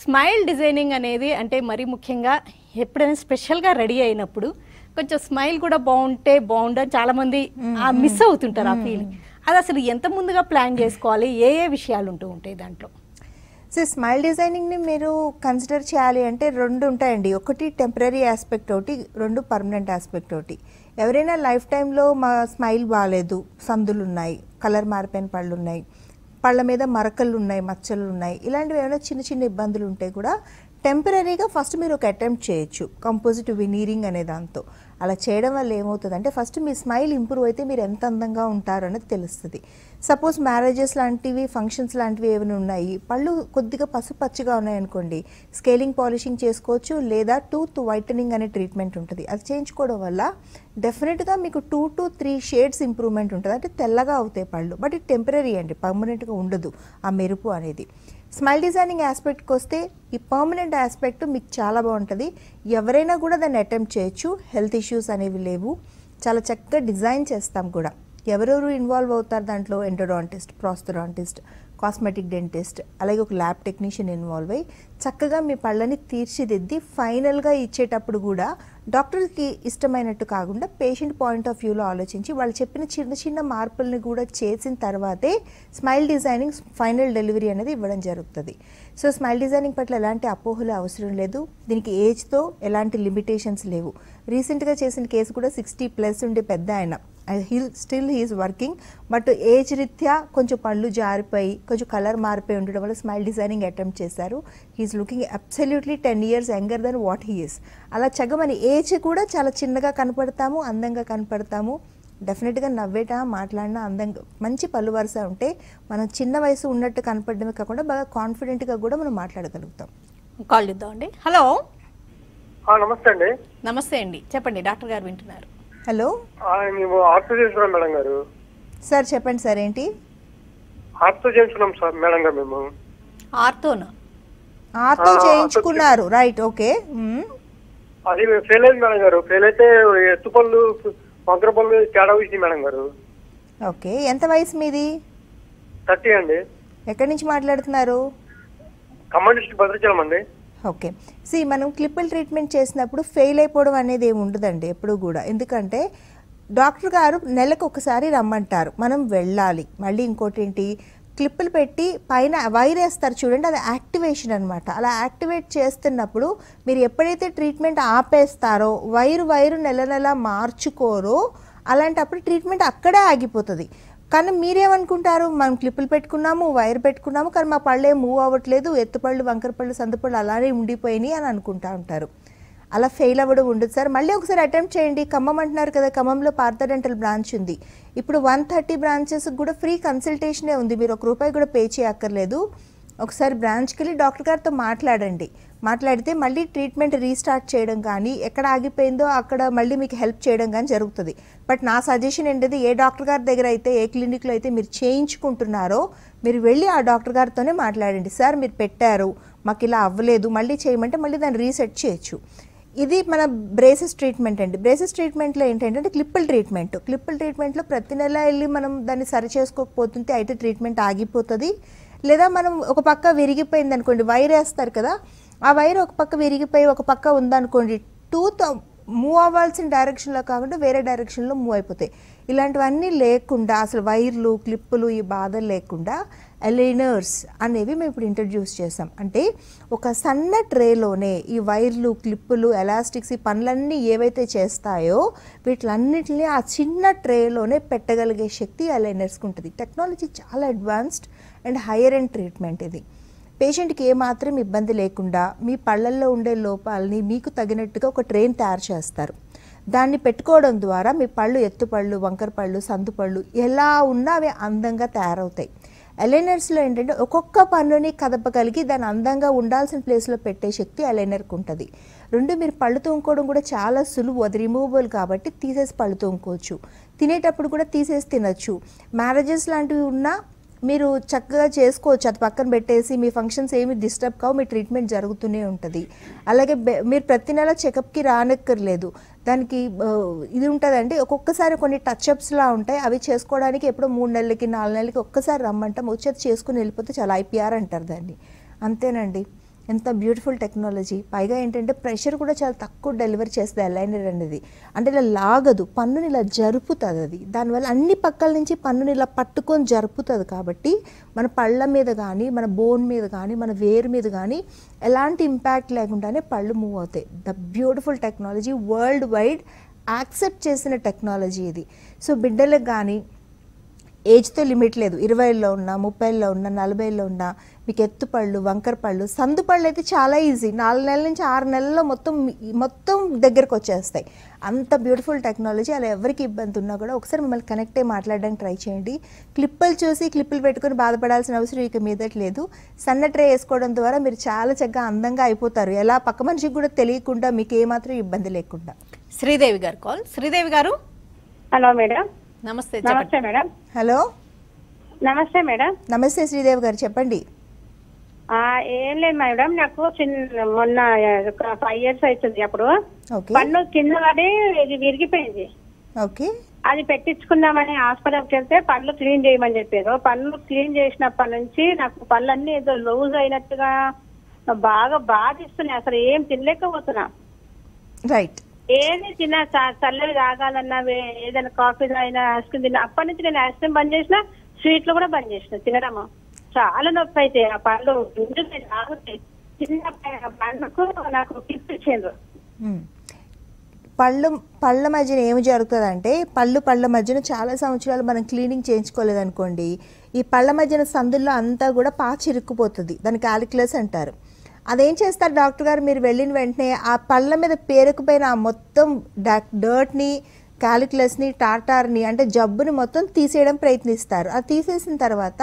smile designing అనేది అంటే మరీ ముఖ్యంగా ఎప్పుడైనా స్పెషల్గా రెడీ అయినప్పుడు కొంచెం స్మైల్ కూడా బాగుంటే బాగుండని చాలామంది మిస్ అవుతుంటారు ఆ ఫీలింగ్ అది అసలు ఎంత ముందుగా ప్లాన్ చేసుకోవాలి ఏ ఏ విషయాలు ఉంటూ ఉంటాయి దాంట్లో సో స్మైల్ డిజైనింగ్ని మీరు కన్సిడర్ చేయాలి అంటే రెండు ఉంటాయండి ఒకటి టెంపరీ ఆస్పెక్ట్ ఒకటి రెండు పర్మనెంట్ ఆస్పెక్ట్ ఒకటి ఎవరైనా లైఫ్ టైంలో మా స్మైల్ బాగాలేదు సందులు ఉన్నాయి కలర్ మారిపోయిన పళ్ళు ఉన్నాయి పళ్ళ మీద మరకలు ఉన్నాయి మచ్చలు ఉన్నాయి ఇలాంటివి ఏమైనా చిన్న చిన్న ఇబ్బందులు ఉంటే కూడా టెంపరీగా ఫస్ట్ మీరు ఒక అటెంప్ట్ చేయొచ్చు కంపోజిట్ వినీరింగ్ అనే దాంతో అలా చేయడం వల్ల ఏమవుతుందంటే ఫస్ట్ మీ స్మైల్ ఇంప్రూవ్ అయితే మీరు ఎంత అందంగా ఉంటారు అనేది తెలుస్తుంది సపోజ్ మ్యారేజెస్ లాంటివి ఫంక్షన్స్ లాంటివి ఏమైనా ఉన్నాయి పళ్ళు కొద్దిగా పసుపు పసుపచ్చగా ఉన్నాయనుకోండి స్కేలింగ్ పాలిషింగ్ చేసుకోవచ్చు లేదా టూత్ వైటనింగ్ అనే ట్రీట్మెంట్ ఉంటుంది అది చేయించుకోవడం వల్ల డెఫినెట్గా మీకు two to three shades improvement ఉంటుంది అంటే తెల్లగా అవుతాయి పళ్ళు బట్ ఇది టెంపరీ అండి పర్మనెంట్గా ఉండదు ఆ మెరుపు అనేది స్మైల్ డిజైనింగ్ ఆస్పెక్ట్కి వస్తే ఈ పర్మనెంట్ ఆస్పెక్ట్ మీకు చాలా బాగుంటుంది ఎవరైనా కూడా దాన్ని అటెంప్ట్ చేయొచ్చు హెల్త్ ఇష్యూస్ అనేవి లేవు చాలా చక్కగా డిజైన్ చేస్తాం కూడా ఎవరెవరు ఇన్వాల్వ్ అవుతారు దాంట్లో ఎండోడాంటిస్ట్ ప్రాస్తోడాంటిస్ట్ కాస్మెటిక్ డెంటిస్ట్ అలాగే ఒక ల్యాబ్ టెక్నీషియన్ ఇన్వాల్వ్ అయ్యి చక్కగా మీ పళ్ళని తీర్చిదిద్ది ఫైనల్గా ఇచ్చేటప్పుడు కూడా డాక్టర్కి ఇష్టమైనట్టు కాకుండా పేషెంట్ పాయింట్ ఆఫ్ వ్యూలో ఆలోచించి వాళ్ళు చెప్పిన చిన్న చిన్న మార్పుల్ని కూడా చేసిన తర్వాతే స్మైల్ డిజైనింగ్ ఫైనల్ డెలివరీ అనేది ఇవ్వడం జరుగుతుంది సో స్మైల్ డిజైనింగ్ పట్ల ఎలాంటి అపోహలు అవసరం లేదు దీనికి ఏజ్తో ఎలాంటి లిమిటేషన్స్ లేవు రీసెంట్గా చేసిన కేసు కూడా సిక్స్టీ ప్లస్ ఉండే పెద్ద ఆయన he still he's working but age రీత్యా కొంచెం పళ్ళు జారిపోయి కొంచెం కలర్ మారిపోయి ఉండడం వల్ల స్మైల్ డిజైనింగ్ అటెంప్ట్ చేశారు he's looking absolutely ten years younger than what he is అలా చగమని ఏజ్ కూడా చాలా చిన్నగా కనపడతాము అందంగా కనపడతాము డెఫినెట్గా నవ్వేట మాట్లాడినా అందంగా మంచి పళ్ళు వరుస ఉంటే మనం చిన్న వయసు ఉన్నట్టు కనపడమే కాకుండా బాగా కాన్ఫిడెంట్గా కూడా మనం మాట్లాడగలుగుతాం కాల్ చేద్దాం అండి హలో నమస్తే అండి నమస్తే అండి చెప్పండి డాక్టర్ గారు వింటున్నారు హలో మేము ఆర్తో చేస్తున్నాం మేడం గారు సార్ చెప్పండి సార్ ఏంటి ఆర్తో చేయించుకున్నాం సార్ మేడం గారు మేము ఆర్తోనా ఆర్తో చేయించుకున్నారు రైట్ ఓకే అది ఫెయిల్ అయింది మేడం గారు ఫెయిల్ అయితే ఎత్తుపళ్ళు వంకర పళ్ళు తేడా వచ్చింది మేడం గారు ఓకే ఎంత వయసు మీది థర్టీ అండి ఎక్కడి నుంచి మాట్లాడుతున్నారు కమ్యూనిస్ట్ భద్రాచలం అండి ఓకే సి మనం క్లిప్పుల్ ట్రీట్మెంట్ చేసినప్పుడు ఫెయిల్ అయిపోవడం అనేది ఏమి ఉండదండి ఎప్పుడు కూడా ఎందుకంటే డాక్టర్ గారు నెలకు ఒకసారి రమ్మంటారు మనం వెళ్ళాలి మళ్ళీ ఇంకోటి క్లిప్పులు పెట్టి పైన వైర్ వేస్తారు చూడండి అది యాక్టివేషన్ అనమాట అలా యాక్టివేట్ చేస్తున్నప్పుడు మీరు ఎప్పుడైతే ట్రీట్మెంట్ ఆపేస్తారో వైరు వైరు నెల నెల మార్చుకోరో అలాంటప్పుడు ట్రీట్మెంట్ అక్కడే ఆగిపోతుంది కానీ మీరేమనుకుంటారు మనం క్లిప్పులు పెట్టుకున్నాము వైర్ పెట్టుకున్నాము కానీ మా పళ్ళే మూవ్ అవ్వట్లేదు ఎత్తుపళ్ళు వంకరపళ్ళు సందుపళ్ళు అలానే ఉండిపోయినాయి అని అనుకుంటా ఉంటారు అలా ఫెయిల్ అవ్వడం ఉండదు సార్ మళ్ళీ ఒకసారి అటెంప్ట్ చేయండి ఖమ్మం అంటున్నారు కదా ఖమ్మంలో పార్థ డెంటల్ బ్రాంచ్ ఉంది ఇప్పుడు వన్ థర్టీ బ్రాంచెస్కి కూడా ఫ్రీ కన్సల్టేషనే ఉంది మీరు ఒక రూపాయి కూడా పే చేయక్కర్లేదు ఒకసారి బ్రాంచ్కి వెళ్ళి డాక్టర్ గారితో మాట్లాడండి మాట్లాడితే మళ్ళీ ట్రీట్మెంట్ రీస్టార్ట్ చేయడం కానీ ఎక్కడ ఆగిపోయిందో అక్కడ మళ్ళీ మీకు హెల్ప్ చేయడం కానీ జరుగుతుంది బట్ నా సజెషన్ ఏంటిది ఏ డాక్టర్ గారి దగ్గర అయితే ఏ క్లినిక్లో అయితే మీరు చేయించుకుంటున్నారో మీరు వెళ్ళి ఆ డాక్టర్ గారితోనే మాట్లాడండి సార్ మీరు పెట్టారు మాకు ఇలా అవ్వలేదు మళ్ళీ చేయమంటే మళ్ళీ దాన్ని రీసెట్ చేయొచ్చు ఇది మన బ్రేసెస్ ట్రీట్మెంట్ అండి బ్రేసెస్ ట్రీట్మెంట్లో ఏంటంటే క్లిప్పుల ట్రీట్మెంట్ క్లిప్పుల ట్రీట్మెంట్లో ప్రతి నెల వెళ్ళి మనం దాన్ని సరి చేసుకోకపోతుంటే అయితే ట్రీట్మెంట్ ఆగిపోతుంది లేదా మనం ఒక పక్క విరిగిపోయింది అనుకోండి వైర్ వేస్తారు కదా ఆ వైర్ ఒక పక్క విరిగిపోయి ఒక పక్క ఉందనుకోండి టూత్ మూవ్ అవ్వాల్సిన డైరెక్షన్లో కాకుండా వేరే డైరెక్షన్లో మూవ్ అయిపోతాయి ఇలాంటివన్నీ లేకుండా అసలు వైర్లు క్లిప్పులు ఈ బాధ లేకుండా ఎలైనర్స్ అనేవి మేము ఇప్పుడు ఇంట్రడ్యూస్ చేసాం అంటే ఒక సన్న ట్రేలోనే ఈ వైర్లు క్లిప్పులు ఎలాస్టిక్స్ ఈ పనులన్నీ ఏవైతే చేస్తాయో వీటిలన్నింటినీ ఆ చిన్న ట్రేలోనే పెట్టగలిగే శక్తి ఎలైనర్స్కి ఉంటుంది టెక్నాలజీ చాలా advanced and higher and treatment ఇది పేషెంట్కి ఏమాత్రం ఇబ్బంది లేకుండా మీ పళ్ళల్లో ఉండే లోపాలని మీకు తగినట్టుగా ఒక ట్రైన్ తయారు చేస్తారు దాన్ని పెట్టుకోవడం ద్వారా మీ పళ్ళు ఎత్తుపళ్ళు వంకర పళ్ళు సందుపళ్ళు ఎలా ఉన్నా అవి అందంగా తయారవుతాయి అలైనర్స్లో ఏంటంటే ఒక్కొక్క పన్నుని కదపగలిగి దాన్ని అందంగా ఉండాల్సిన ప్లేస్లో పెట్టే శక్తి అలైనర్కి ఉంటుంది రెండు మీరు పళ్ళు తోముకోవడం కూడా చాలా సులువు అది రిమూవబుల్ కాబట్టి తీసేసి పళ్ళు తోముకోవచ్చు తినేటప్పుడు కూడా తీసేసి తినచ్చు మ్యారేజెస్ లాంటివి ఉన్నా మీరు చక్కగా చేసుకోవచ్చు అది పక్కన పెట్టేసి మీ ఫంక్షన్స్ ఏమి డిస్టర్బ్ కావు మీ ట్రీట్మెంట్ జరుగుతూనే ఉంటుంది అలాగే మీరు ప్రతి నెల చెకప్కి రానక్కర్లేదు దానికి ఇది ఉంటుందండి ఒక్కొక్కసారి కొన్ని టచ్అప్స్లా ఉంటాయి అవి చేసుకోవడానికి ఎప్పుడో మూడు నెలలకి నాలుగు నెలలకి ఒక్కసారి రమ్మంటాం వచ్చేది చేసుకుని వెళ్ళిపోతే చాలా ఐపీఆర్ అంటారు దాన్ని అంతేనండి ఎంత బ్యూటిఫుల్ టెక్నాలజీ పైగా ఏంటంటే ప్రెషర్ కూడా చాలా తక్కువ డెలివరీ చేస్తుంది అలైనర్ అనేది అంటే ఇలా లాగదు పన్నుని ఇలా జరుపుతుంది అది దానివల్ల అన్ని పక్కల నుంచి పన్నుని ఇలా పట్టుకొని జరుపుతుంది కాబట్టి మన పళ్ళ మీద కానీ మన బోన్ మీద కానీ మన వేరు మీద కానీ ఎలాంటి ఇంపాక్ట్ లేకుండానే పళ్ళు మూవ్ అవుతాయి the beautiful technology world wide accept చేసిన టెక్నాలజీ ఇది సో బిడ్డలకు కానీ ఏజ్తో లిమిట్ లేదు ఇరవైలో ఉన్నా ముప్పైలో ఉన్నా నలభైలో ఉన్నా మీకు ఎత్తుపళ్ళు వంకర పళ్ళు సందు పళ్ళు అయితే చాలా ఈజీ నాలుగు నెలల నుంచి ఆరు నెలల్లో మొత్తం మొత్తం దగ్గరకు వచ్చేస్తాయి అంత బ్యూటిఫుల్ టెక్నాలజీ అలా ఎవరికి ఇబ్బంది ఉన్నా కూడా ఒకసారి మిమ్మల్ని కనెక్ట్ అయ్యి మాట్లాడడానికి ట్రై చేయండి క్లిప్పులు చూసి క్లిప్పులు పెట్టుకుని బాధపడాల్సిన అవసరం ఇక మీదట లేదు సన్న ట్రే వేసుకోవడం ద్వారా మీరు చాలా చక్కగా అందంగా అయిపోతారు ఎలా పక్క మనిషికి కూడా తెలియకుండా మీకు ఏమాత్రం ఇబ్బంది లేకుండా శ్రీదేవి గారు కాల్ శ్రీదేవి గారు హలో మేడం నమస్తే నమస్తే మేడం హలో నమస్తే మేడం నమస్తే శ్రీదేవి గారు చెప్పండి ఏం లేదు మేడం నాకు చిన్న మొన్న ఫైవ్ ఇయర్స్ అవుతుంది అప్పుడు పన్ను కింద పడి ఇది విరిగిపోయింది అది పెట్టించుకుందామని హాస్పిటల్కి వెళ్తే పళ్ళు క్లీన్ చేయమని చెప్పారు పళ్ళు క్లీన్ చేసినప్పటి నుంచి నాకు పళ్ళు అన్ని ఏదో లూజ్ అయినట్టుగా బాగా బాధిస్తున్నాయి అసలు ఏం తినలేకపోతున్నా రైట్ ఏది తిన్నా చల్లవి తాగాలన్నా ఏదైనా కాఫీ అయినా ఐస్ క్రీమ్ తిన్నా అప్పటి నుంచి నేను ఐస్ క్రీమ్ బంద్ చేసిన స్వీట్లు కూడా బంద్ చేసిన తినడము చాలా నొప్పి అయితే ఆ పళ్ళు తాగుతాయి చిన్న పళ్ళకు నాకు టిప్స్ ఇచ్చిండ్రు పళ్ళు పళ్ళ మధ్యన ఏమి జరుగుతుందంటే పళ్ళు పళ్ళ మధ్యన చాలా సంవత్సరాలు మనం క్లీనింగ్ చేయించుకోలేదనుకోండి ఈ పళ్ళ మధ్యన సందుల్లో అంతా కూడా ఇరుక్కుపోతుంది దాని క్యాలిక్యులస్ అంటారు అదేం చేస్తారు డాక్టర్ గారు మీరు వెళ్ళిన వెంటనే ఆ పళ్ళ మీద పేరుకుపోయిన ఆ మొత్తం డర్ట్ని క్యాలిక్యులస్ని టార్టార్ని అంటే జబ్బుని మొత్తం తీసేయడం ప్రయత్నిస్తారు అది తీసేసిన తర్వాత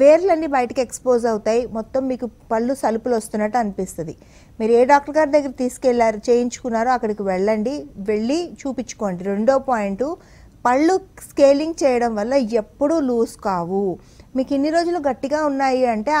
వేర్లన్నీ బయటకు ఎక్స్పోజ్ అవుతాయి మొత్తం మీకు పళ్ళు సలుపులు వస్తున్నట్టు అనిపిస్తుంది మీరు ఏ డాక్టర్ గారి దగ్గర తీసుకెళ్లారు చేయించుకున్నారో అక్కడికి వెళ్ళండి వెళ్ళి చూపించుకోండి రెండో పాయింట్ పళ్ళు స్కేలింగ్ చేయడం వల్ల ఎప్పుడూ లూజ్ కావు మీకు ఇన్ని రోజులు గట్టిగా ఉన్నాయి అంటే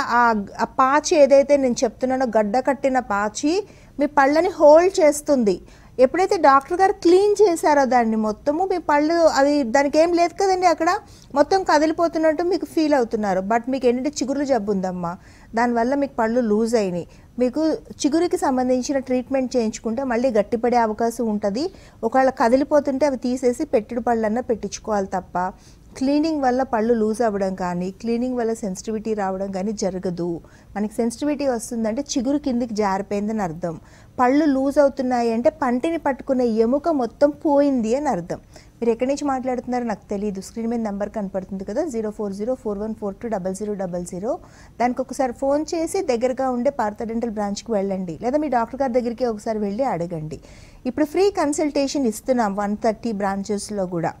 ఆ పాచి ఏదైతే నేను చెప్తున్నానో గడ్డ కట్టిన పాచి మీ పళ్ళని హోల్డ్ చేస్తుంది ఎప్పుడైతే డాక్టర్ గారు క్లీన్ చేశారో దాన్ని మొత్తము మీ పళ్ళు అది దానికి ఏం లేదు కదండి అక్కడ మొత్తం కదిలిపోతున్నట్టు మీకు ఫీల్ అవుతున్నారు బట్ మీకు ఏంటంటే చిగురు జబ్బు ఉందమ్మా దానివల్ల మీకు పళ్ళు లూజ్ అయినాయి మీకు చిగురికి సంబంధించిన ట్రీట్మెంట్ చేయించుకుంటే మళ్ళీ గట్టిపడే అవకాశం ఉంటుంది ఒకవేళ కదిలిపోతుంటే అవి తీసేసి పెట్టిడు పళ్ళన్నా పెట్టించుకోవాలి తప్ప క్లీనింగ్ వల్ల పళ్ళు లూజ్ అవ్వడం కానీ క్లీనింగ్ వల్ల సెన్సిటివిటీ రావడం కానీ జరగదు మనకి సెన్సిటివిటీ వస్తుందంటే చిగురు కిందికి జారిపోయిందని అర్థం పళ్ళు లూజ్ అవుతున్నాయి అంటే పంటిని పట్టుకునే ఎముక మొత్తం పోయింది అని అర్థం మీరు ఎక్కడి నుంచి మాట్లాడుతున్నారో నాకు తెలియదు స్క్రీన్ మీద నెంబర్ కనపడుతుంది కదా zero four zero four one four two double zero double zero దానికి ఒకసారి ఫోన్ చేసి దగ్గరగా ఉండే పార్త డెంటల్ బ్రాంచ్కి వెళ్ళండి లేదా మీ డాక్టర్ గారి దగ్గరికి ఒకసారి వెళ్ళి అడగండి ఇప్పుడు ఫ్రీ కన్సల్టేషన్ ఇస్తున్నాం వన్ థర్టీ బ్రాంచెస్లో కూడా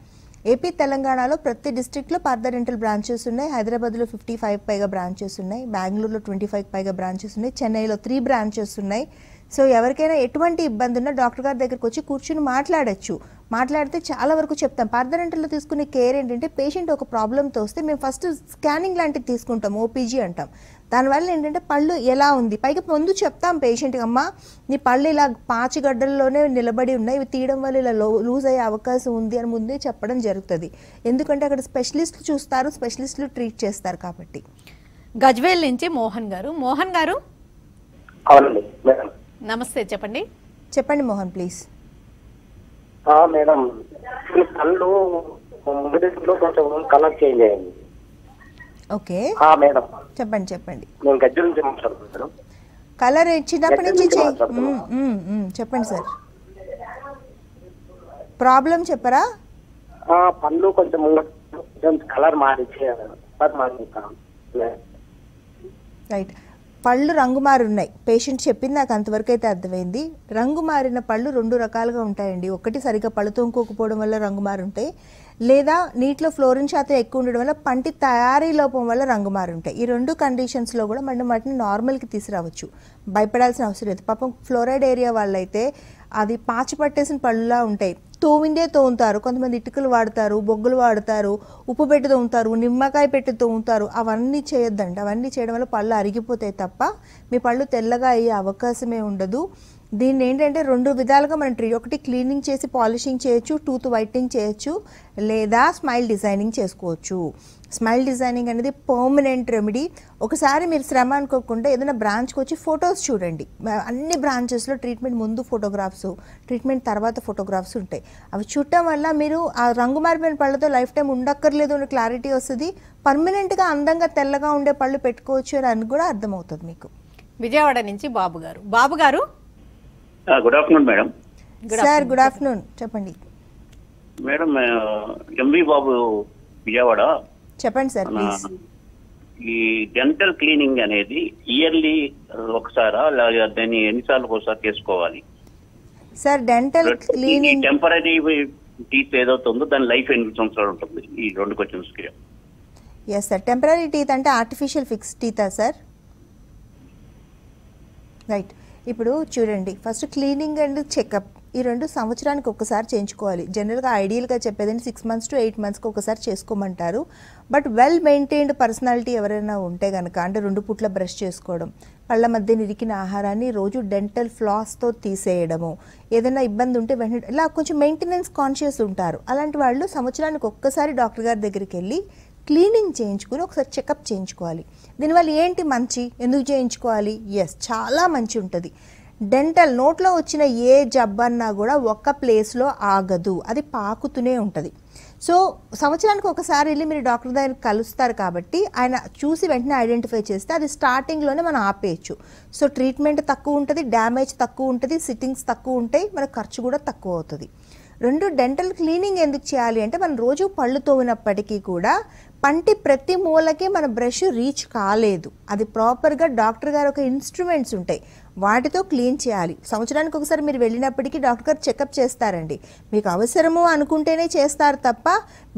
ఏపీ తెలంగాణలో ప్రతి డిస్టిక్లో పార్ద రెంటల్ బ్రాంచెస్ ఉన్నాయి హైదరాబాద్లో ఫిఫ్టీ ఫైవ్ పైగా బ్రాంచెస్ ఉన్నాయి బెంగళూరులో ట్వంటీ ఫైవ్ పైగా బ్రాంచెస్ ఉన్నాయి చెన్నైలో త్రీ బ్రాంచెస్ ఉన్నాయి సో ఎవరికైనా ఎటువంటి ఇబ్బంది ఉన్నా డాక్టర్ గారి దగ్గరకు వచ్చి కూర్చుని మాట్లాడచ్చు మాట్లాడితే చాలా వరకు చెప్తాం పార్థరెంటల్లో తీసుకునే కేర్ ఏంటంటే పేషెంట్ ఒక ప్రాబ్లంతో వస్తే మేము ఫస్ట్ స్కానింగ్ లాంటిది తీసుకుంటాం ఓపీజీ అంటాం దానివల్ల ఏంటంటే పళ్ళు ఎలా ఉంది పైకి ముందు చెప్తాం పేషెంట్కి అమ్మ నీ పళ్ళు ఇలా పాచిగడ్డల్లోనే నిలబడి ఉన్నాయి ఇవి తీయడం వల్ల ఇలా లో లూజ్ అయ్యే అవకాశం ఉంది అని ముందే చెప్పడం జరుగుతుంది ఎందుకంటే అక్కడ స్పెషలిస్ట్లు చూస్తారు స్పెషలిస్ట్లు ట్రీట్ చేస్తారు కాబట్టి గజ్వేల్ నుంచి మోహన్ గారు మోహన్ గారు నమస్తే చెప్పండి చెప్పండి మోహన్ ప్లీజ్ మేడం పళ్ళు ముందు కొంచెం కలర్ చేంజ్ అయ్యింది ఓకే మేడం చెప్పండి చెప్పండి నేను గజ్జల నుంచి కలర్ చిన్నప్పటి నుంచి చెప్పండి సార్ ప్రాబ్లం చెప్పరా పండ్లు కొంచెం కలర్ మారిచ్చి రైట్ పళ్ళు రంగు మారున్నాయి పేషెంట్ చెప్పింది నాకు అంతవరకు అయితే అర్థమైంది రంగు మారిన పళ్ళు రెండు రకాలుగా ఉంటాయండి ఒకటి సరిగ్గా పళ్ళు తొంగుకోకపోవడం వల్ల రంగు మారుంటాయి లేదా నీటిలో ఫ్లోరిన్ శాతం ఎక్కువ ఉండడం వల్ల పంటి తయారీ లోపం వల్ల రంగు మారుంటాయి ఈ రెండు కండిషన్స్లో కూడా మనం వాటిని నార్మల్కి తీసుకురావచ్చు భయపడాల్సిన అవసరం లేదు పాపం ఫ్లోరైడ్ ఏరియా వాళ్ళైతే అది పాచి పట్టేసిన పళ్ళులా ఉంటాయి తోమిందే తోముతారు కొంతమంది ఇటుకలు వాడతారు బొగ్గులు వాడతారు ఉప్పు పెట్టి తోముతారు నిమ్మకాయ పెట్టి తోముతారు అవన్నీ చేయొద్దండి అవన్నీ చేయడం వల్ల పళ్ళు అరిగిపోతాయి తప్ప మీ పళ్ళు తెల్లగా అయ్యే అవకాశమే ఉండదు దీన్ని ఏంటంటే రెండు విధాలుగా మనం ట్రీ ఒకటి క్లీనింగ్ చేసి పాలిషింగ్ చేయొచ్చు టూత్ వైటింగ్ చేయొచ్చు లేదా స్మైల్ డిజైనింగ్ చేసుకోవచ్చు స్మైల్ డిజైనింగ్ అనేది పర్మనెంట్ రెమెడీ ఒకసారి మీరు శ్రమ అనుకోకుండా ఏదైనా బ్రాంచ్కి వచ్చి ఫొటోస్ చూడండి అన్ని బ్రాంచెస్లో ట్రీట్మెంట్ ముందు ఫోటోగ్రాఫ్స్ ట్రీట్మెంట్ తర్వాత ఫోటోగ్రాఫ్స్ ఉంటాయి అవి చూడటం వల్ల మీరు ఆ రంగు మారిపోయిన పళ్ళతో లైఫ్ టైం ఉండక్కర్లేదు అనే క్లారిటీ వస్తుంది పర్మనెంట్గా అందంగా తెల్లగా ఉండే పళ్ళు పెట్టుకోవచ్చు అని కూడా అర్థమవుతుంది మీకు విజయవాడ నుంచి బాబు గారు బాబు గారు good afternoon madam sir good afternoon చెప్పండి మేడం ఎంవి బాబు విజయవాడ చెప్పండి సార్ ఈ డెంటల్ క్లీనింగ్ అనేది ఇయర్లీ ఒకసారా లేదా దాన్ని ఎన్నిసార్లు ఒకసారి చేసుకోవాలి sir dental cleaning temporary teeth ఏదైతే ఉందో దాని లైఫ్ ఎన్ని సంవత్సరాలు ఉంటుంది ఈ రెండు క్వశ్చన్స్ కి ఎస్ సార్ టెంపరీ టీత్ అంటే ఆర్టిఫిషియల్ ఫిక్స్ టీతా సార్ రైట్ ఇప్పుడు చూడండి ఫస్ట్ క్లీనింగ్ అండ్ చెకప్ ఈ రెండు సంవత్సరానికి ఒకసారి చేయించుకోవాలి జనరల్గా ఐడియల్గా చెప్పేదని సిక్స్ మంత్స్ టు ఎయిట్ మంత్స్కి ఒకసారి చేసుకోమంటారు బట్ వెల్ మెయింటైన్డ్ పర్సనాలిటీ ఎవరైనా ఉంటే కనుక అంటే రెండు పుట్ల బ్రష్ చేసుకోవడం పళ్ళ మధ్య నిరికిన ఆహారాన్ని రోజు డెంటల్ ఫ్లాస్తో తీసేయడము ఏదైనా ఇబ్బంది ఉంటే వెంటనే ఇలా కొంచెం మెయింటెనెన్స్ కాన్షియస్ ఉంటారు అలాంటి వాళ్ళు సంవత్సరానికి ఒక్కసారి డాక్టర్ గారి దగ్గరికి వెళ్ళి క్లీనింగ్ చేయించుకుని ఒకసారి చెకప్ చేయించుకోవాలి దీనివల్ల ఏంటి మంచి ఎందుకు చేయించుకోవాలి ఎస్ చాలా మంచి ఉంటుంది డెంటల్ నోట్లో వచ్చిన ఏ జబ్బన్నా కూడా ఒక్క ప్లేస్లో ఆగదు అది పాకుతూనే ఉంటుంది సో సంవత్సరానికి ఒకసారి వెళ్ళి మీరు డాక్టర్ దగ్గర కలుస్తారు కాబట్టి ఆయన చూసి వెంటనే ఐడెంటిఫై చేస్తే అది స్టార్టింగ్లోనే మనం ఆపేయచ్చు సో ట్రీట్మెంట్ తక్కువ ఉంటుంది డ్యామేజ్ తక్కువ ఉంటుంది సిట్టింగ్స్ తక్కువ ఉంటాయి మన ఖర్చు కూడా తక్కువ అవుతుంది రెండు డెంటల్ క్లీనింగ్ ఎందుకు చేయాలి అంటే మనం రోజు పళ్ళు తోమినప్పటికీ కూడా పంటి ప్రతి మూలకి మన బ్రష్ రీచ్ కాలేదు అది ప్రాపర్గా డాక్టర్ గారు ఒక ఇన్స్ట్రుమెంట్స్ ఉంటాయి వాటితో క్లీన్ చేయాలి సంవత్సరానికి ఒకసారి మీరు వెళ్ళినప్పటికీ డాక్టర్ గారు చెకప్ చేస్తారండి మీకు అవసరము అనుకుంటేనే చేస్తారు తప్ప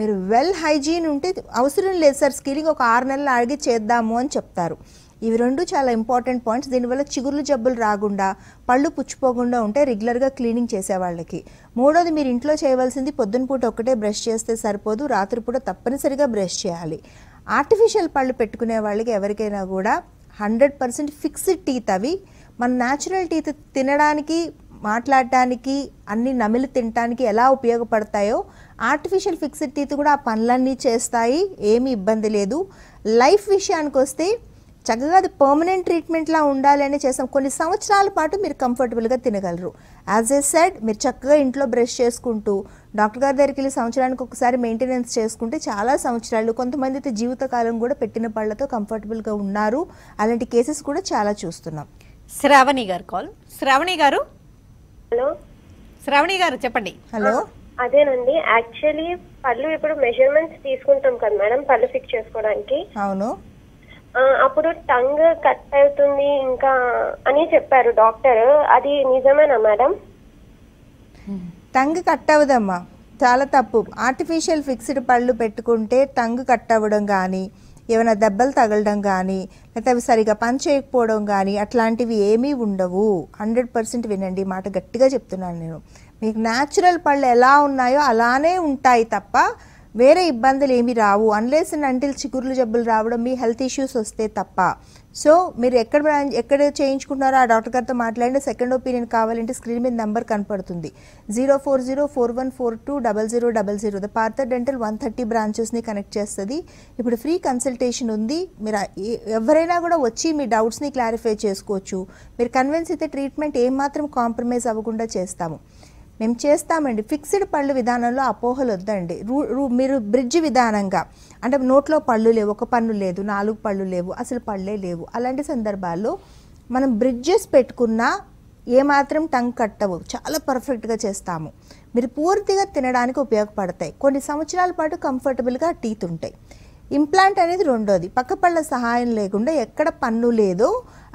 మీరు వెల్ హైజీన్ ఉంటే అవసరం లేదు సార్ స్కీలింగ్ ఒక ఆరు నెలలు అడిగి చేద్దాము అని చెప్తారు ఇవి రెండు చాలా ఇంపార్టెంట్ పాయింట్స్ దీనివల్ల చిగుర్లు జబ్బులు రాకుండా పళ్ళు పుచ్చిపోకుండా ఉంటే రెగ్యులర్గా క్లీనింగ్ చేసేవాళ్ళకి మూడోది మీరు ఇంట్లో చేయవలసింది పొద్దునపూట ఒకటే బ్రష్ చేస్తే సరిపోదు రాత్రిపూట తప్పనిసరిగా బ్రష్ చేయాలి ఆర్టిఫిషియల్ పళ్ళు పెట్టుకునే వాళ్ళకి ఎవరికైనా కూడా హండ్రెడ్ పర్సెంట్ ఫిక్స్డ్ టీత్ అవి మన న్యాచురల్ టీత్ తినడానికి మాట్లాడటానికి అన్ని నమిలి తినటానికి ఎలా ఉపయోగపడతాయో ఆర్టిఫిషియల్ ఫిక్స్డ్ టీత్ కూడా ఆ పనులన్నీ చేస్తాయి ఏమీ ఇబ్బంది లేదు లైఫ్ విషయానికి వస్తే చక్కగా అది పర్మనెంట్ ట్రీట్మెంట్లా ఉండాలని చేసాం కొన్ని సంవత్సరాల పాటు మీరు కంఫర్టబుల్గా తినగలరు యాజ్ ఏ సెడ్ మీరు చక్కగా ఇంట్లో బ్రష్ చేసుకుంటూ డాక్టర్ గారి దగ్గరికి వెళ్ళి సంవత్సరానికి ఒకసారి మెయింటెనెన్స్ చేసుకుంటే చాలా సంవత్సరాలు కొంతమంది అయితే జీవితకాలం కూడా పెట్టిన పళ్ళతో కంఫర్టబుల్గా ఉన్నారు అలాంటి కేసెస్ కూడా చాలా చూస్తున్నాం శ్రావణి గారు కాల్ శ్రావణి గారు హలో శ్రావణి గారు చెప్పండి హలో అదేనండి యాక్చువల్లీ పళ్ళు ఇప్పుడు మెజర్మెంట్స్ తీసుకుంటాం కదా మేడం పళ్ళు ఫిక్స్ చేసుకోవడానికి అవును అప్పుడు టంగ్ కట్ అవుతుంది ఇంకా అని చెప్పారు డాక్టర్ అది నిజమేనా మేడం టంగ్ కట్ అవ్వదమ్మా చాలా తప్పు ఆర్టిఫిషియల్ ఫిక్స్డ్ పళ్ళు పెట్టుకుంటే టంగ్ కట్ అవ్వడం కానీ ఏమైనా దెబ్బలు తగలడం కానీ లేకపోతే అవి సరిగా పని చేయకపోవడం కానీ అట్లాంటివి ఏమీ ఉండవు హండ్రెడ్ పర్సెంట్ వినండి మాట గట్టిగా చెప్తున్నాను నేను మీకు న్యాచురల్ పళ్ళు ఎలా ఉన్నాయో అలానే ఉంటాయి తప్ప వేరే ఇబ్బందులు ఏమి రావు అన్లేస్ అండ్ అంటిల్ చిగురులు జబ్బులు రావడం మీ హెల్త్ ఇష్యూస్ వస్తే తప్ప సో మీరు ఎక్కడ ఎక్కడ చేయించుకుంటున్నారో ఆ డాక్టర్ గారితో మాట్లాడిన సెకండ్ ఒపీనియన్ కావాలంటే స్క్రీన్ మీద నెంబర్ కనపడుతుంది zero four zero four one four two double zero double zero the Partha dental one thirty బ్రాంచెస్ని కనెక్ట్ చేస్తుంది ఇప్పుడు ఫ్రీ కన్సల్టేషన్ ఉంది మీరు ఎవరైనా కూడా వచ్చి మీ డౌట్స్ని క్లారిఫై చేసుకోవచ్చు మీరు కన్విన్స్ అయితే ట్రీట్మెంట్ ఏమాత్రం కాంప్రమైజ్ అవ్వకుండా చేస్తాము మేము చేస్తామండి ఫిక్స్డ్ పళ్ళు విధానంలో అపోహలు వద్దండి రూ మీరు బ్రిడ్జ్ విధానంగా అంటే నోట్లో పళ్ళు లేవు ఒక పన్ను లేదు నాలుగు పళ్ళు లేవు అసలు పళ్ళే లేవు అలాంటి సందర్భాల్లో మనం బ్రిడ్జెస్ పెట్టుకున్నా ఏమాత్రం టంగ్ కట్టవు చాలా పర్ఫెక్ట్గా చేస్తాము మీరు పూర్తిగా తినడానికి ఉపయోగపడతాయి కొన్ని సంవత్సరాల పాటు కంఫర్టబుల్గా టీత్ ఉంటాయి ఇంప్లాంట్ అనేది రెండోది పక్క పళ్ళ సహాయం లేకుండా ఎక్కడ పన్ను లేదో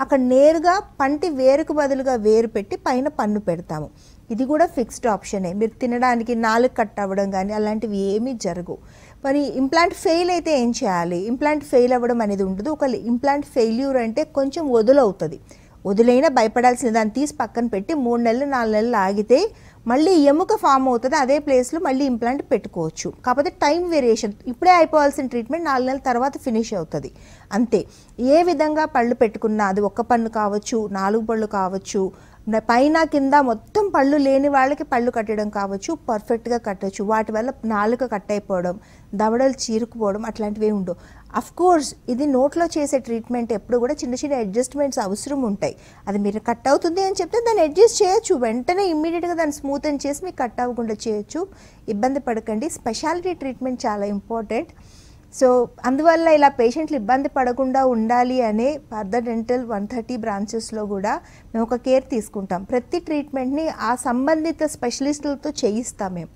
అక్కడ నేరుగా పంటి వేరుకు బదులుగా వేరు పెట్టి పైన పన్ను పెడతాము ఇది కూడా ఫిక్స్డ్ ఆప్షనే మీరు తినడానికి నాలుగు కట్ అవ్వడం కానీ అలాంటివి ఏమీ జరగవు మరి ఇంప్లాంట్ ఫెయిల్ అయితే ఏం చేయాలి ఇంప్లాంట్ ఫెయిల్ అవ్వడం అనేది ఉండదు ఒక ఇంప్లాంట్ ఫెయిల్యూర్ అంటే కొంచెం వదులవుతుంది వదిలైనా భయపడాల్సిన దాన్ని తీసి పక్కన పెట్టి మూడు నెలలు నాలుగు నెలలు ఆగితే మళ్ళీ ఎముక ఫామ్ అవుతుంది అదే ప్లేస్లో మళ్ళీ ఇంప్లాంట్ పెట్టుకోవచ్చు కాకపోతే టైం వేరియేషన్ ఇప్పుడే అయిపోవాల్సిన ట్రీట్మెంట్ నాలుగు నెలల తర్వాత ఫినిష్ అవుతుంది అంతే ఏ విధంగా పళ్ళు పెట్టుకున్నా అది ఒక్క పన్ను కావచ్చు నాలుగు పళ్ళు కావచ్చు పైన కింద మొత్తం పళ్ళు లేని వాళ్ళకి పళ్ళు కట్టడం కావచ్చు పర్ఫెక్ట్గా కట్టచ్చు వాటి వల్ల నాలుక కట్ అయిపోవడం దవడలు చీరుకుపోవడం అట్లాంటివి ఉండవు అఫ్ కోర్స్ ఇది నోట్లో చేసే ట్రీట్మెంట్ ఎప్పుడు కూడా చిన్న చిన్న అడ్జస్ట్మెంట్స్ అవసరం ఉంటాయి అది మీరు కట్ అవుతుంది అని చెప్తే దాన్ని అడ్జస్ట్ చేయొచ్చు వెంటనే ఇమ్మీడియట్గా దాన్ని స్మూత్ అని చేసి మీకు కట్ అవ్వకుండా చేయొచ్చు ఇబ్బంది పడకండి స్పెషాలిటీ ట్రీట్మెంట్ చాలా ఇంపార్టెంట్ సో అందువల్ల ఇలా పేషెంట్లు ఇబ్బంది పడకుండా ఉండాలి అనే ఫర్దర్ డెంటల్ వన్ థర్టీ బ్రాంచెస్లో కూడా మేము ఒక కేర్ తీసుకుంటాం ప్రతి ట్రీట్మెంట్ని ఆ సంబంధిత స్పెషలిస్టులతో చేయిస్తాం మేము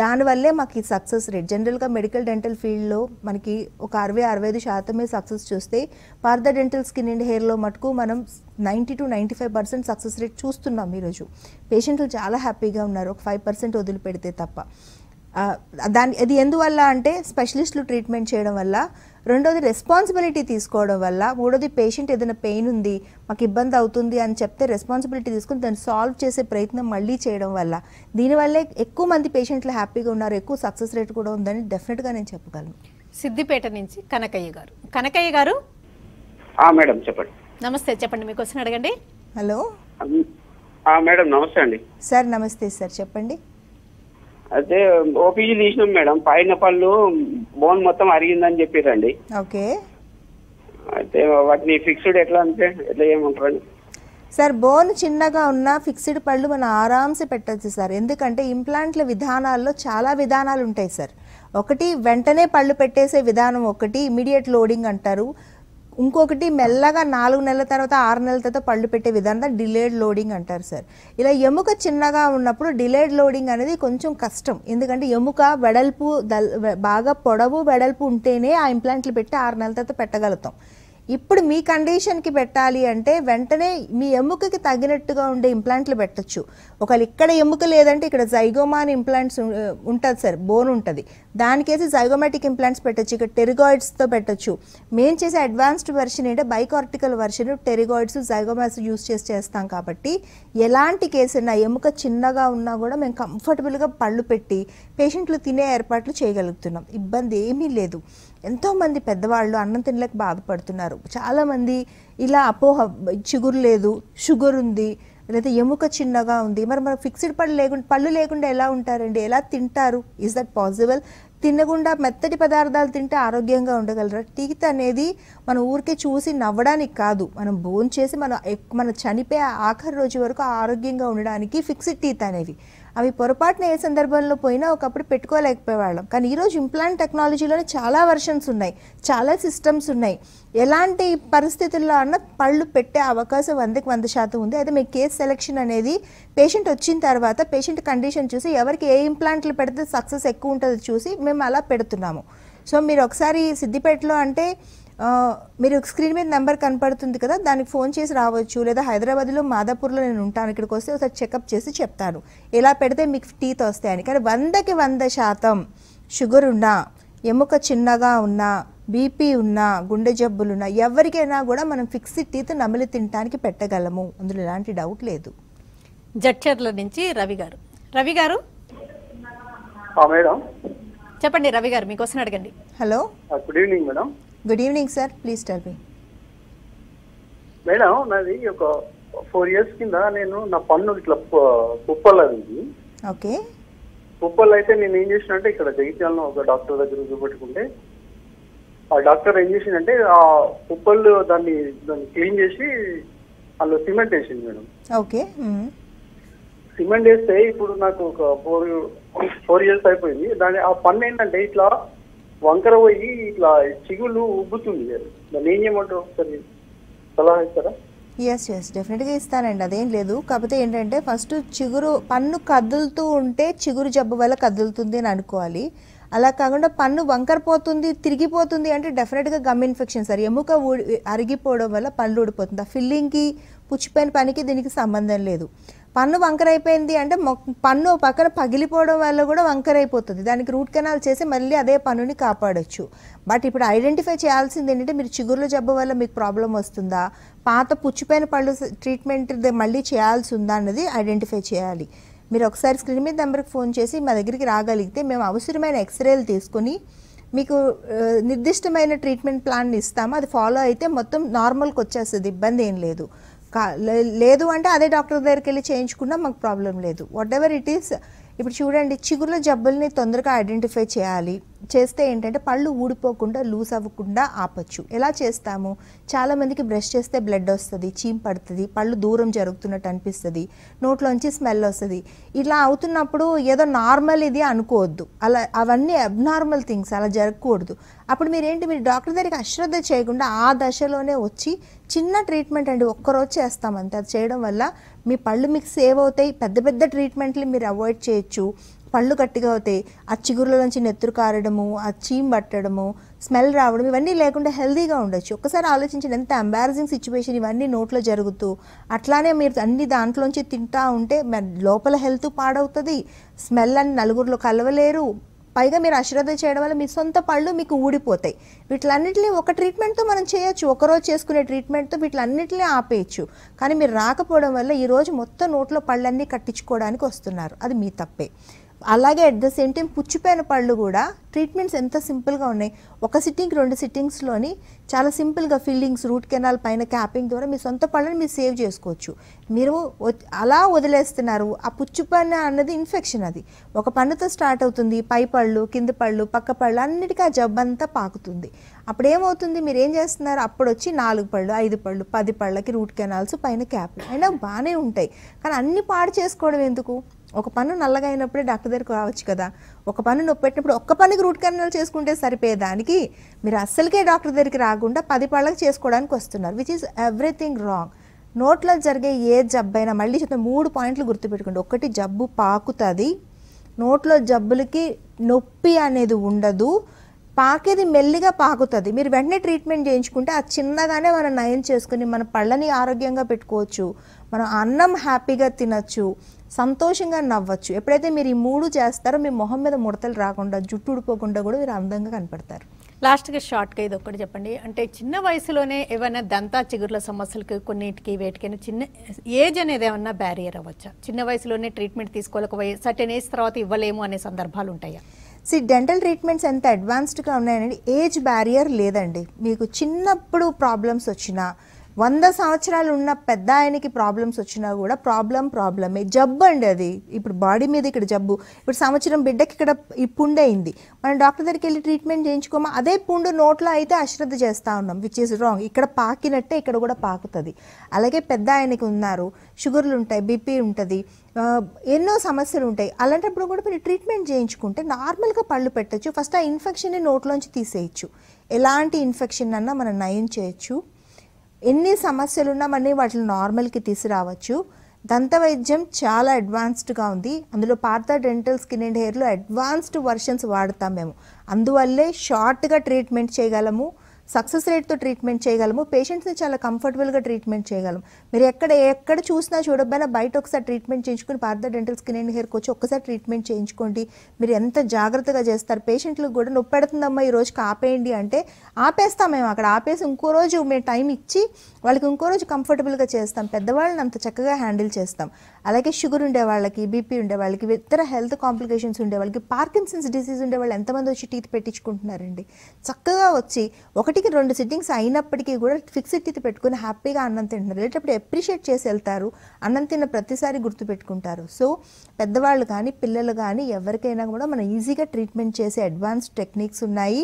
దానివల్లే మాకు ఈ సక్సెస్ రేట్ జనరల్గా మెడికల్ డెంటల్ ఫీల్డ్లో మనకి ఒక అరవై అరవై ఐదు శాతమే సక్సెస్ చూస్తే పార్ద డెంటల్ స్కిన్ అండ్ హెయిర్లో మటుకు మనం ninety two ninety five percent success rate చూస్తున్నాం ఈరోజు పేషెంట్లు చాలా హ్యాపీగా ఉన్నారు ఒక ఫైవ్ పర్సెంట్ వదిలిపెడితే తప్ప దాని అది ఎందువల్ల అంటే స్పెషలిస్టులు ట్రీట్మెంట్ చేయడం వల్ల రెండోది రెస్పాన్సిబిలిటీ తీసుకోవడం వల్ల మూడోది పేషెంట్ ఏదైనా పెయిన్ ఉంది మాకు ఇబ్బంది అవుతుంది అని చెప్తే రెస్పాన్సిబిలిటీ తీసుకుని దాన్ని సాల్వ్ చేసే ప్రయత్నం మళ్ళీ చేయడం వల్ల దీనివల్లే ఎక్కువ మంది పేషెంట్లు హ్యాపీగా ఉన్నారు ఎక్కువ సక్సెస్ రేట్ కూడా ఉందని డెఫినెట్గా నేను చెప్పగలను సిద్దిపేట నుంచి కనకయ్య గారు కనకయ్య గారు మేడం చెప్పండి నమస్తే చెప్పండి మీకు వచ్చిన అడగండి హలో మేడం నమస్తే అండి సార్ నమస్తే సార్ చెప్పండి అయితే ఓపీజీ తీసినాం మేడం పైన పళ్ళు బోన్ మొత్తం అరిగిందని చెప్పారండి ఓకే అయితే వాటిని ఫిక్స్డ్ ఎట్లా అంటే ఎట్లా ఏమంటారండి సార్ బోన్ చిన్నగా ఉన్న ఫిక్స్డ్ పళ్ళు మనం ఆరాంసి పెట్టచ్చు సార్ ఎందుకంటే ఇంప్లాంట్ల విధానాల్లో చాలా విధానాలు ఉంటాయి సార్ ఒకటి వెంటనే పళ్ళు పెట్టేసే విధానం ఒకటి ఇమీడియట్ లోడింగ్ అంటారు ఇంకొకటి మెల్లగా నాలుగు నెలల తర్వాత ఆరు నెలల తర్వాత పళ్ళు పెట్టే విధానం డిలేడ్ లోడింగ్ అంటారు సార్ ఇలా ఎముక చిన్నగా ఉన్నప్పుడు డిలేడ్ లోడింగ్ అనేది కొంచెం కష్టం ఎందుకంటే ఎముక వెడల్పు బాగా పొడవు వెడల్పు ఉంటేనే ఆ ఇంప్లాంట్లు పెట్టి ఆరు నెలల తర్వాత పెట్టగలుగుతాం ఇప్పుడు మీ కండిషన్కి పెట్టాలి అంటే వెంటనే మీ ఎముకకి తగినట్టుగా ఉండే ఇంప్లాంట్లు పెట్టచ్చు ఒకవేళ ఇక్కడ ఎముక లేదంటే ఇక్కడ జైగోమాన్ ఇంప్లాంట్స్ ఉంటుంది సార్ బోన్ ఉంటుంది దానికేసి జైగోమెటిక్ ఇంప్లాంట్స్ పెట్టచ్చు ఇక టెరిగాయిడ్స్తో పెట్టచ్చు మేము చేసే అడ్వాన్స్డ్ వెర్షన్ ఏంటంటే bicortical version pterygoids zygomas use చేసి చేస్తాం కాబట్టి ఎలాంటి కేసు అయినా ఎముక చిన్నగా ఉన్నా కూడా మేము కంఫర్టబుల్గా పళ్ళు పెట్టి పేషెంట్లు తినే ఏర్పాట్లు చేయగలుగుతున్నాం ఇబ్బంది ఏమీ లేదు ఎంతోమంది పెద్దవాళ్ళు అన్నం తినలేక బాధపడుతున్నారు చాలామంది ఇలా అపోహ చిగురు లేదు షుగర్ ఉంది లేదా ఎముక చిన్నగా ఉంది మరి మరి ఫిక్స్డ్ పళ్ళు లేకుండా పళ్ళు లేకుండా ఎలా ఉంటారండి ఎలా తింటారు ఈజ్ దట్ పాసిబుల్ తినకుండా మెత్తటి పదార్థాలు తింటే ఆరోగ్యంగా ఉండగలరా టీత్ అనేది మనం ఊరికే చూసి నవ్వడానికి కాదు మనం భోంచేసి మనం మన చనిపోయే ఆఖరి రోజు వరకు ఆరోగ్యంగా ఉండడానికి ఫిక్స్డ్ టీత్ అనేవి అవి పొరపాటున ఏ సందర్భంలో పోయినా ఒకప్పుడు పెట్టుకోలేకపోయేవాళ్ళం కానీ ఈరోజు ఇంప్లాంట్ టెక్నాలజీలోనే చాలా వర్షన్స్ ఉన్నాయి చాలా సిస్టమ్స్ ఉన్నాయి ఎలాంటి పరిస్థితుల్లో అన్న పళ్ళు పెట్టే అవకాశం వందకి వంద శాతం ఉంది అయితే మీ కేస్ సెలెక్షన్ అనేది పేషెంట్ వచ్చిన తర్వాత పేషెంట్ కండిషన్ చూసి ఎవరికి ఏ ఇంప్లాంట్లు పెడితే సక్సెస్ ఎక్కువ ఉంటుందో చూసి మేము అలా పెడుతున్నాము సో మీరు ఒకసారి సిద్దిపేటలో అంటే మీరు స్క్రీన్ మీద నెంబర్ కనపడుతుంది కదా దానికి ఫోన్ చేసి రావచ్చు లేదా హైదరాబాద్లో మాదాపూర్లో నేను ఉంటాను ఇక్కడికి వస్తే ఒకసారి చెకప్ చేసి చెప్తాను ఎలా పెడితే మీకు టీత్ వస్తాయని కానీ వందకి వంద శాతం షుగర్ ఉన్నా ఎముక చిన్నగా ఉన్నా బీపీ ఉన్నా గుండె జబ్బులున్నా ఎవరికైనా కూడా మనం ఫిక్స్డ్ టీత్ నమిలి తినడానికి పెట్టగలము అందులో ఎలాంటి డౌట్ లేదు జడ్చర్ల నుంచి రవి గారు రవి గారు మేడం చెప్పండి రవి గారు మీకోసం అడగండి hello good evening madam good evening sir please tell me madam నాది ఒక ఫోర్ ఇయర్స్ కింద నేను నా పన్ను ఇట్లా అది ఓకే పుప్పలు అయితే నేను ఏం చేసిన అంటే ఇక్కడ జగిత్యాలను ఒక డాక్టర్ దగ్గర చూపెట్టుకుంటే ఆ డాక్టర్ ఏం చేసిందంటే ఆ పుప్పలు దాన్ని దాన్ని క్లీన్ చేసి అందులో సిమెంట్ వేసింది మేడం ఓకే సిమెంట్ వేస్తే ఇప్పుడు నాకు ఒక ఫోర్ ఫోర్ ఇయర్స్ అయిపోయింది దాని ఆ పన్ను ఏంటంటే ఇట్లా వంకర పోయి ఇట్లా చిగులు ఉబ్బుతుంది దాన్ని ఏం చేయమంటారు ఒకసారి సలహా ఇస్తారా ఎస్ ఎస్ డెఫినెట్గా ఇస్తానండి అదేం లేదు కాకపోతే ఏంటంటే ఫస్ట్ చిగురు పన్ను కదులుతూ ఉంటే చిగురు జబ్బు వల్ల కదులుతుంది అని అనుకోవాలి అలా కాకుండా పన్ను వంకరపోతుంది తిరిగిపోతుంది అంటే డెఫినెట్గా గమ్ ఇన్ఫెక్షన్ సార్ ఎముక అరిగిపోవడం వల్ల పళ్ళు ఊడిపోతుంది ఆ ఫిల్లింగ్కి పుచ్చిపోయిన పనికి దీనికి సంబంధం లేదు పన్ను వంకరైపోయింది అంటే పన్ను పక్కన పగిలిపోవడం వల్ల కూడా వంకరైపోతుంది దానికి రూట్ కెనాల్ చేసి మళ్ళీ అదే పన్నుని కాపాడచ్చు బట్ ఇప్పుడు ఐడెంటిఫై చేయాల్సింది ఏంటంటే మీరు చిగురుల జబ్బు వల్ల మీకు ప్రాబ్లం వస్తుందా పాత పుచ్చిపోయిన పళ్ళు ట్రీట్మెంట్ మళ్ళీ చేయాల్సి ఉందా అన్నది ఐడెంటిఫై చేయాలి మీరు ఒకసారి స్క్రీన్ మీద నెంబర్కి ఫోన్ చేసి మా దగ్గరికి రాగలిగితే మేము అవసరమైన ఎక్స్రేలు తీసుకుని మీకు నిర్దిష్టమైన ట్రీట్మెంట్ ప్లాన్ ఇస్తాము అది ఫాలో అయితే మొత్తం నార్మల్కి వచ్చేస్తుంది ఇబ్బంది ఏం లేదు లేదు అంటే అదే డాక్టర్ దగ్గరికి వెళ్ళి చేయించుకున్నా మాకు ప్రాబ్లం లేదు వాట్ ఎవర్ ఇట్ ఈస్ ఇప్పుడు చూడండి చిగురుల జబ్బుల్ని తొందరగా ఐడెంటిఫై చేయాలి చేస్తే ఏంటంటే పళ్ళు ఊడిపోకుండా లూజ్ అవ్వకుండా ఆపచ్చు ఎలా చేస్తాము చాలామందికి బ్రష్ చేస్తే బ్లడ్ వస్తుంది చీమ్ పడుతుంది పళ్ళు దూరం జరుగుతున్నట్టు అనిపిస్తుంది నోట్లోంచి స్మెల్ వస్తుంది ఇలా అవుతున్నప్పుడు ఏదో నార్మల్ ఇది అనుకోవద్దు అలా అవన్నీ అబ్నార్మల్ థింగ్స్ అలా జరగకూడదు అప్పుడు మీరేంటి మీరు డాక్టర్ దగ్గరికి అశ్రద్ధ చేయకుండా ఆ దశలోనే వచ్చి చిన్న ట్రీట్మెంట్ అండి ఒక్కరోజు చేస్తామంతే అది చేయడం వల్ల మీ పళ్ళు మీకు సేవ్ అవుతాయి పెద్ద పెద్ద ట్రీట్మెంట్లు మీరు అవాయిడ్ చేయొచ్చు పళ్ళు గట్టిగా అవుతాయి ఆ నుంచి నెత్తురు కారడము ఆ చీమ్ పట్టడము స్మెల్ రావడం ఇవన్నీ లేకుండా హెల్దీగా ఉండొచ్చు ఒకసారి ఆలోచించండి ఎంత అంబారజింగ్ సిచ్యువేషన్ ఇవన్నీ నోట్లో జరుగుతూ అట్లానే మీరు అన్ని దాంట్లోంచి తింటా ఉంటే లోపల హెల్త్ పాడవుతుంది స్మెల్ అని నలుగురిలో కలవలేరు పైగా మీరు అశ్రద్ధ చేయడం వల్ల మీ సొంత పళ్ళు మీకు ఊడిపోతాయి వీటిలన్నింటినీ ఒక ట్రీట్మెంట్తో మనం చేయొచ్చు ఒకరోజు చేసుకునే ట్రీట్మెంట్తో వీటిలన్నింటినీ ఆపేయచ్చు కానీ మీరు రాకపోవడం వల్ల ఈరోజు మొత్తం నోట్లో పళ్ళన్నీ కట్టించుకోవడానికి వస్తున్నారు అది మీ తప్పే అలాగే అట్ ద సేమ్ టైం పుచ్చిపోయిన పళ్ళు కూడా ట్రీట్మెంట్స్ ఎంత సింపుల్గా ఉన్నాయి ఒక సిట్టింగ్ రెండు సిట్టింగ్స్లోని చాలా సింపుల్గా ఫీల్డింగ్స్ రూట్ కెనాల్ పైన క్యాపింగ్ ద్వారా మీ సొంత పళ్ళని మీరు సేవ్ చేసుకోవచ్చు మీరు అలా వదిలేస్తున్నారు ఆ పుచ్చిపన్న అన్నది ఇన్ఫెక్షన్ అది ఒక పన్నుతో స్టార్ట్ అవుతుంది పై పళ్ళు కింద పళ్ళు పక్క పళ్ళు అన్నిటికీ ఆ జబ్బంతా పాకుతుంది అప్పుడు ఏమవుతుంది మీరు ఏం చేస్తున్నారు అప్పుడు వచ్చి నాలుగు పళ్ళు ఐదు పళ్ళు పది పళ్ళకి రూట్ కెనాల్స్ పైన క్యాపింగ్ అయినా బాగానే ఉంటాయి కానీ అన్ని పాడు చేసుకోవడం ఎందుకు ఒక పన్ను నల్లగా అయినప్పుడే డాక్టర్ దగ్గరకు రావచ్చు కదా ఒక పన్ను నొప్పి పెట్టినప్పుడు ఒక్క పన్నుకి రూట్ కెనాల్ చేసుకుంటే సరిపోయేదానికి మీరు అస్సలకే డాక్టర్ దగ్గరికి రాకుండా పది పళ్ళకి చేసుకోవడానికి వస్తున్నారు విచ్ ఈస్ ఎవ్రీథింగ్ రాంగ్ నోట్లో జరిగే ఏ జబ్బైనా మళ్ళీ చెప్తే మూడు పాయింట్లు గుర్తుపెట్టుకోండి ఒకటి జబ్బు పాకుతుంది నోట్లో జబ్బులకి నొప్పి అనేది ఉండదు పాకేది మెల్లిగా పాకుతుంది మీరు వెంటనే ట్రీట్మెంట్ చేయించుకుంటే అది చిన్నగానే మనం నయం చేసుకుని మన పళ్ళని ఆరోగ్యంగా పెట్టుకోవచ్చు మనం అన్నం హ్యాపీగా తినచ్చు సంతోషంగా నవ్వచ్చు ఎప్పుడైతే మీరు ఈ మూడు చేస్తారో మీ మొహం మీద ముడతలు రాకుండా జుట్టు ఉడిపోకుండా కూడా మీరు అందంగా కనపడతారు లాస్ట్గా షార్ట్గా ఇది ఒక్కటి చెప్పండి అంటే చిన్న వయసులోనే ఏమైనా దంతా చిగుర్ల సమస్యలకు కొన్నిటికి వేటికైనా చిన్న ఏజ్ అనేది ఏమన్నా బ్యారియర్ అవ్వచ్చా చిన్న వయసులోనే ట్రీట్మెంట్ తీసుకోలేకపోయి సర్టెన్ ఏజ్ తర్వాత ఇవ్వలేము అనే సందర్భాలు ఉంటాయా సి డెంటల్ ట్రీట్మెంట్స్ ఎంత అడ్వాన్స్డ్గా ఉన్నాయని ఏజ్ బ్యారియర్ లేదండి మీకు చిన్నప్పుడు ప్రాబ్లమ్స్ వచ్చినా వంద సంవత్సరాలు ఉన్న పెద్ద ఆయనకి ప్రాబ్లమ్స్ వచ్చినా కూడా ప్రాబ్లం ప్రాబ్లమే జబ్బు అండి అది ఇప్పుడు బాడీ మీద ఇక్కడ జబ్బు ఇప్పుడు సంవత్సరం బిడ్డకి ఇక్కడ ఈ పుండు అయింది మనం డాక్టర్ దగ్గరికి వెళ్ళి ట్రీట్మెంట్ చేయించుకోమా అదే పుండు నోట్లో అయితే అశ్రద్ధ చేస్తూ ఉన్నాం విచ్ ఈస్ రాంగ్ ఇక్కడ పాకినట్టే ఇక్కడ కూడా పాకుతుంది అలాగే పెద్ద ఆయనకి ఉన్నారు షుగర్లు ఉంటాయి బీపీ ఉంటుంది ఎన్నో సమస్యలు ఉంటాయి అలాంటప్పుడు కూడా మీరు ట్రీట్మెంట్ చేయించుకుంటే నార్మల్గా పళ్ళు పెట్టచ్చు ఫస్ట్ ఆ ఇన్ఫెక్షన్ని నోట్లోంచి తీసేయచ్చు ఎలాంటి ఇన్ఫెక్షన్ అన్నా మనం నయం చేయొచ్చు ఎన్ని సమస్యలున్నా మళ్ళీ వాటిని నార్మల్కి తీసుకురావచ్చు దంత వైద్యం చాలా అడ్వాన్స్డ్గా ఉంది అందులో పార్థ డెంటల్ స్కిన్ అండ్ హెయిర్లో అడ్వాన్స్డ్ వర్షన్స్ వాడతాం మేము అందువల్లే షార్ట్గా ట్రీట్మెంట్ చేయగలము సక్సెస్ రేట్తో ట్రీట్మెంట్ చేయగలము పేషెంట్స్ని చాలా కంఫర్టబుల్గా ట్రీట్మెంట్ చేయగలం మీరు ఎక్కడ ఎక్కడ చూసినా చూడబోయినా బయట ఒకసారి ట్రీట్మెంట్ చేయించుకుని పార్థ డెంటల్ స్కిన్ అండ్ హెయిర్కి వచ్చి ఒక్కసారి ట్రీట్మెంట్ చేయించుకోండి మీరు ఎంత జాగ్రత్తగా చేస్తారు పేషెంట్లకు కూడా నొప్పి పెడుతుందమ్మా ఈ రోజుకి ఆపేయండి అంటే ఆపేస్తాం మేము అక్కడ ఆపేసి ఇంకో రోజు మేము టైం ఇచ్చి వాళ్ళకి ఇంకో రోజు కంఫర్టబుల్గా చేస్తాం పెద్దవాళ్ళని అంత చక్కగా హ్యాండిల్ చేస్తాం అలాగే షుగర్ ఉండే వాళ్ళకి బీపీ ఉండే వాళ్ళకి ఇతర హెల్త్ కాంప్లికేషన్స్ ఉండే వాళ్ళకి పార్కిన్సన్స్ డిసీజ్ ఉండే వాళ్ళు ఎంతమంది వచ్చి టీత్ పెట్టించుకుంటున్నారండి చక్కగా వచ్చి ఒక ఒకటికి రెండు సిట్టింగ్స్ అయినప్పటికీ కూడా ఫిక్స్డ్ టీత్ పెట్టుకుని హ్యాపీగా అన్నం తింటున్నారు లేటప్పుడు అప్రిషియేట్ చేసి వెళ్తారు అన్నం తిన్న ప్రతిసారి గుర్తుపెట్టుకుంటారు సో పెద్దవాళ్ళు కానీ పిల్లలు కానీ ఎవరికైనా కూడా మనం ఈజీగా ట్రీట్మెంట్ చేసే అడ్వాన్స్ టెక్నిక్స్ ఉన్నాయి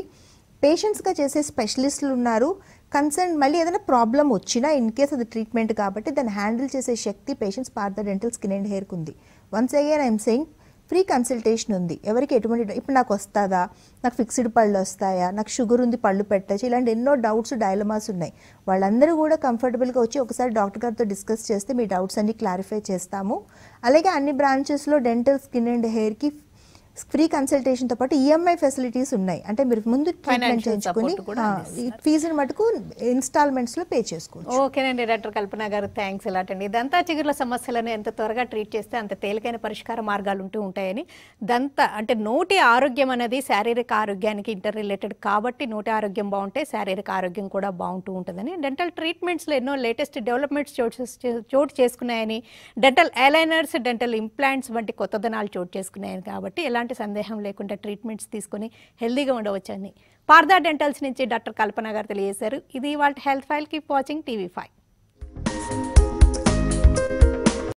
పేషెంట్స్గా చేసే స్పెషలిస్టులు ఉన్నారు కన్సర్న్ మళ్ళీ ఏదైనా ప్రాబ్లం వచ్చినా ఇన్ కేస్ అది ట్రీట్మెంట్ కాబట్టి దాన్ని హ్యాండిల్ చేసే శక్తి patients Partha dental skin and హెయిర్కి ఉంది once again I'm saying free consultation ఉంది ఎవరికి ఎటువంటి ఇప్పుడు నాకు వస్తుందా నాకు ఫిక్స్డ్ పళ్ళు వస్తాయా నాకు షుగర్ ఉంది పళ్ళు పెట్టచ్చు ఇలాంటి ఎన్నో డౌట్స్ డైలమాస్ ఉన్నాయి వాళ్ళందరూ కూడా కంఫర్టబుల్గా వచ్చి ఒకసారి డాక్టర్ గారితో డిస్కస్ చేస్తే మీ డౌట్స్ అన్ని క్లారిఫై చేస్తాము అలాగే అన్ని బ్రాంచెస్లో డెంటల్ స్కిన్ అండ్ హెయిర్కి ఫ్రీ కన్సల్టేషన్తో పాటు ఈఎంఐ ఫెసిలిటీస్ ఉన్నాయి అంటే మీరు ముందు ట్రీట్మెంట్ చేయించుకుని ఫీజుని మటుకు ఇన్స్టాల్మెంట్స్లో పే చేసుకోవచ్చు ఓకేనండి డాక్టర్ కల్పన గారు థ్యాంక్స్ ఇలాంటి దంతా చిగుర్ల సమస్యలను ఎంత త్వరగా ట్రీట్ చేస్తే అంత తేలికైన పరిష్కార మార్గాలు ఉంటూ ఉంటాయని దంత అంటే నోటి ఆరోగ్యం అనేది శారీరక ఆరోగ్యానికి ఇంటర్ రిలేటెడ్ కాబట్టి నోటి ఆరోగ్యం బాగుంటే శారీరక ఆరోగ్యం కూడా బాగుంటూ ఉంటుందని డెంటల్ ట్రీట్మెంట్స్లో ఎన్నో లేటెస్ట్ డెవలప్మెంట్స్ చోటు చోటు చేసుకున్నాయని డెంటల్ ఎలైనర్స్ డెంటల్ ఇంప్లాంట్స్ వంటి కొత్తదనాలు చోటు చేసుకున్నాయని కాబట్టి ఎలాంటి ఎలాంటి సందేహం లేకుండా ట్రీట్మెంట్స్ తీసుకొని హెల్దీగా ఉండవచ్చని పార్దా డెంటల్స్ నుంచి డాక్టర్ కల్పన గారు తెలియజేశారు ఇది వాళ్ళ health file keep watching TV five